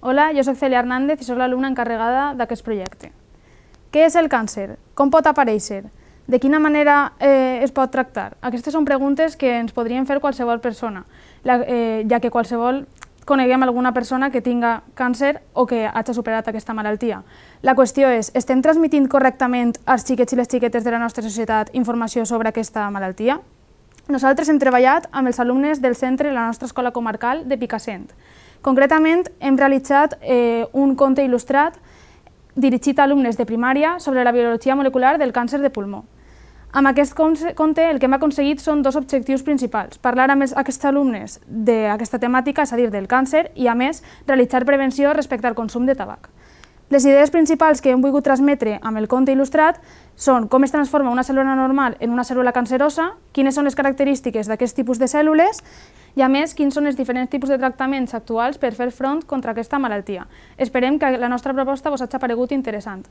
Hola, jo sóc Celia Hernández i sóc l'alumna encarregada d'aquest projecte. Què és el càncer? Com pot aparèixer? De quina manera eh, es pot tractar? Aquestes són preguntes que ens podrien fer qualsevol persona, la, eh, ja que qualsevol coneguem alguna persona que tinga càncer o que hagi superat aquesta malaltia. La qüestió és, estem transmitint correctament als xiquets i les xiquetes de la nostra societat informació sobre aquesta malaltia? Nosaltres hem treballat amb els alumnes del centre de la nostra escola comarcal de Picassent. Concretament, hem realitzat eh, un conte il·lustrat dirigit a alumnes de primària sobre la biologia molecular del càncer de pulmó. Amb aquest conte el que hem aconseguit són dos objectius principals, parlar amb aquests alumnes d'aquesta temàtica, és a dir, del càncer, i a més, realitzar prevenció respecte al consum de tabac. Les idees principals que hem volgut transmetre amb el conte il·lustrat són com es transforma una cèl·lula normal en una cèl·lula cancerosa, quines són les característiques d'aquest tipus de cèl·lules, i a més quins són els diferents tipus de tractaments actuals per fer front contra aquesta malaltia. Esperem que la nostra proposta vos hagi aparegut interessant.